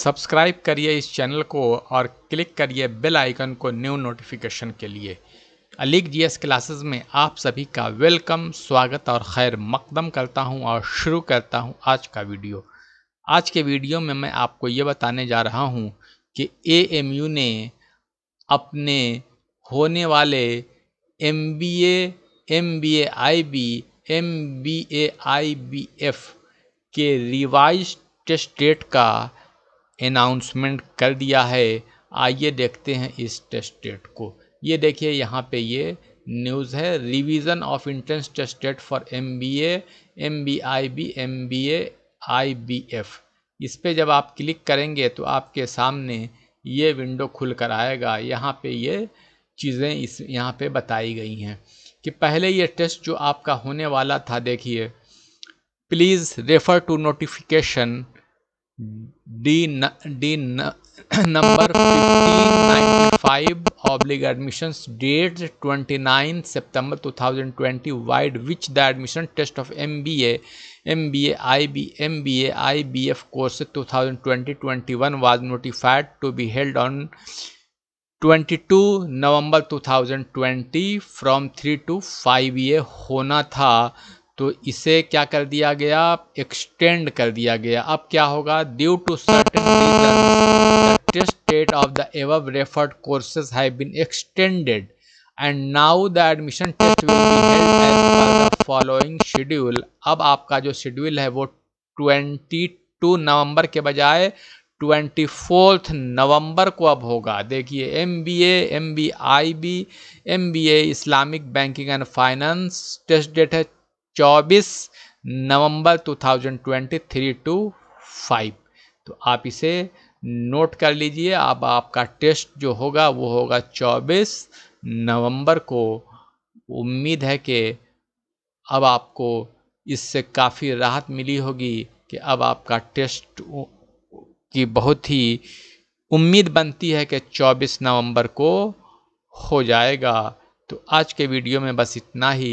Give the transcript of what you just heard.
subscribe करिए इस channel को और क्लिक करिए बेल आइकन को न्यू नोटिफिकेशन के लिए अलीग जीएस क्लासेस में आप सभी का वेलकम स्वागत और खैर मकदम करता हूं और शुरू करता हूं आज का वीडियो आज के वीडियो में मैं आपको ये बताने जा रहा हूं कि एएमयू ने अपने होने वाले MBA MBA IB MBA IBF के रिवाइज टेस्ट डेट का अनाउंसमेंट कर दिया है आइए देखते हैं इस टेस्ट डेट को ये देखिए यहाँ पे ये न्यूज़ है revision of entrance test date for M B A M B I B M B A I B F इस पर जब आप क्लिक करेंगे तो आपके सामने ये विंडो खुल कर आएगा यहाँ पे ये चीज़ें इस यहाँ पे बताई गई हैं कि पहले ये टेस्ट जो आपका होने वाला था देखिए please refer to notification D no, D number fifteen ninety five ऑब्लिग admission date twenty nine September two thousand twenty vide which the admission test of M B A M B A I B M B A I B F course two thousand twenty twenty one was notified to be held on twenty two November two thousand twenty from three to five ये होना था तो इसे क्या कर दिया गया extend कर दिया गया अब क्या होगा due to certain reason test date of the above referred courses have been extended and now the admission test will be held as per the following schedule अब आपका जो शेड्यूल है वो ट्वेंटी टू नवंबर के बजाय ट्वेंटी फोर्थ नवंबर को अब होगा देखिए M B A M B I B M B A Islamic banking and finance test date है 24 नवंबर 2023 टू 5 तो आप इसे नोट कर लीजिए अब आपका टेस्ट जो होगा वो होगा 24 नवंबर को उम्मीद है कि अब आपको इससे काफ़ी राहत मिली होगी कि अब आपका टेस्ट की बहुत ही उम्मीद बनती है कि 24 नवंबर को हो जाएगा तो आज के वीडियो में बस इतना ही